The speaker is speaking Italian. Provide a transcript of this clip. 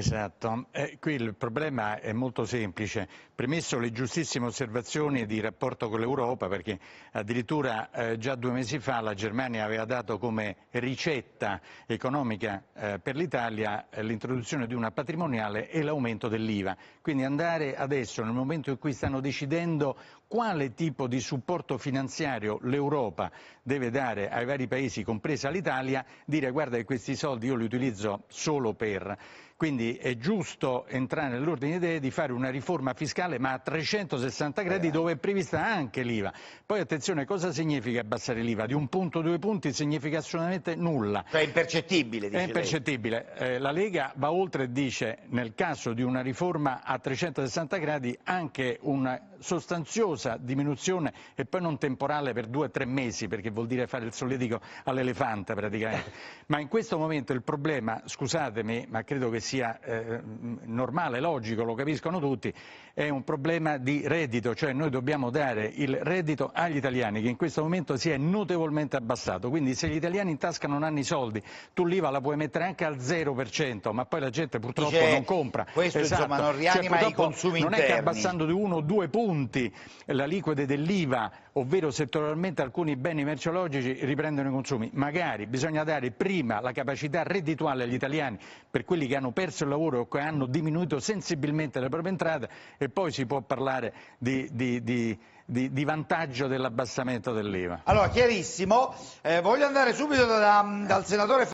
Esatto, eh, qui il problema è molto semplice. Premesso le giustissime osservazioni di rapporto con l'Europa, perché addirittura eh, già due mesi fa la Germania aveva dato come ricetta economica eh, per l'Italia eh, l'introduzione di una patrimoniale e l'aumento dell'IVA. Quindi andare adesso, nel momento in cui stanno decidendo quale tipo di supporto finanziario l'Europa deve dare ai vari paesi, compresa l'Italia, dire guarda che questi soldi io li utilizzo solo per quindi è giusto entrare nell'ordine idee di fare una riforma fiscale ma a 360 gradi eh. dove è prevista anche l'IVA. Poi attenzione, cosa significa abbassare l'IVA? Di un punto, o due punti significa assolutamente nulla. Cioè impercettibile, dice È impercettibile. Eh, la Lega va oltre e dice nel caso di una riforma a 360 gradi anche una sostanziosa diminuzione e poi non temporale per due o tre mesi perché vuol dire fare il solletico all'elefante praticamente. ma in questo momento il problema, scusatemi, ma credo che sia sia eh, mm, normale, logico, lo capiscono tutti, è un problema di reddito, cioè noi dobbiamo dare il reddito agli italiani che in questo momento si è notevolmente abbassato, quindi se gli italiani in tasca non hanno i soldi, tu l'IVA la puoi mettere anche al 0%, ma poi la gente purtroppo cioè, non compra. Questo esatto. insomma non cioè, rianima cioè, i consumi non interni. Non è che abbassando di uno o due punti la liquide dell'IVA, ovvero settorialmente alcuni beni merceologici riprendono i consumi, magari bisogna dare prima la capacità reddituale agli italiani per quelli che hanno perso perso il lavoro o che hanno diminuito sensibilmente le proprie entrate e poi si può parlare di, di, di di, di, vantaggio dell'abbassamento dell'IVA. Allora, chiarissimo. Eh, voglio andare subito da, dal senatore